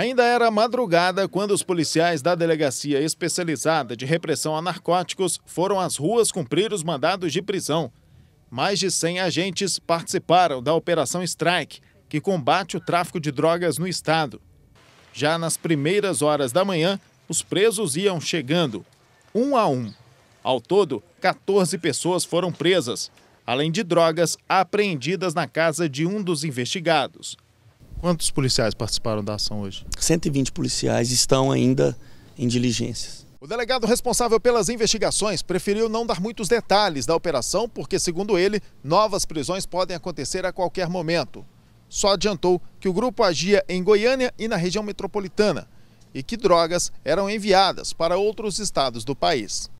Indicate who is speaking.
Speaker 1: Ainda era madrugada quando os policiais da Delegacia Especializada de Repressão a Narcóticos foram às ruas cumprir os mandados de prisão. Mais de 100 agentes participaram da Operação Strike, que combate o tráfico de drogas no estado. Já nas primeiras horas da manhã, os presos iam chegando, um a um. Ao todo, 14 pessoas foram presas, além de drogas apreendidas na casa de um dos investigados.
Speaker 2: Quantos policiais participaram da ação hoje? 120 policiais estão ainda em diligências.
Speaker 1: O delegado responsável pelas investigações preferiu não dar muitos detalhes da operação, porque, segundo ele, novas prisões podem acontecer a qualquer momento. Só adiantou que o grupo agia em Goiânia e na região metropolitana e que drogas eram enviadas para outros estados do país.